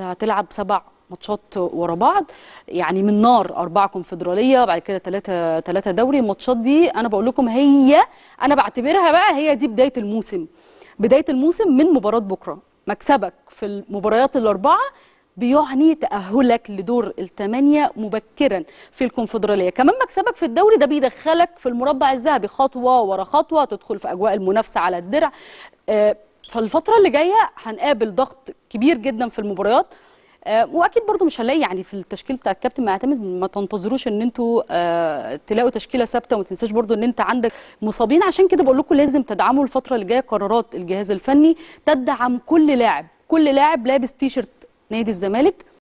هتلعب سبع ماتشات ورا بعض يعني من نار اربعه كونفدراليه بعد كده ثلاثه ثلاثه دوري الماتشات دي انا بقول لكم هي انا بعتبرها بقى هي دي بدايه الموسم بدايه الموسم من مباراه بكره مكسبك في المباريات الاربعه بيعني تأهلك لدور الثمانية مبكرا في الكونفدرالية كمان مكسبك في الدوري ده بيدخلك في المربع الذهبي خطوة ورا خطوة تدخل في أجواء المنافسة على الدرع آه، فالفتره اللي جايه هنقابل ضغط كبير جدا في المباريات آه، واكيد برضو مش هنلاقي يعني في التشكيل بتاع الكابتن ما يعتمد ما تنتظروش ان انتوا آه، تلاقوا تشكيله ثابته وما تنساش برضو ان انت عندك مصابين عشان كده بقول لكم لازم تدعموا الفتره اللي جايه قرارات الجهاز الفني تدعم كل لاعب كل لاعب لابس تيشرت نادي الزمالك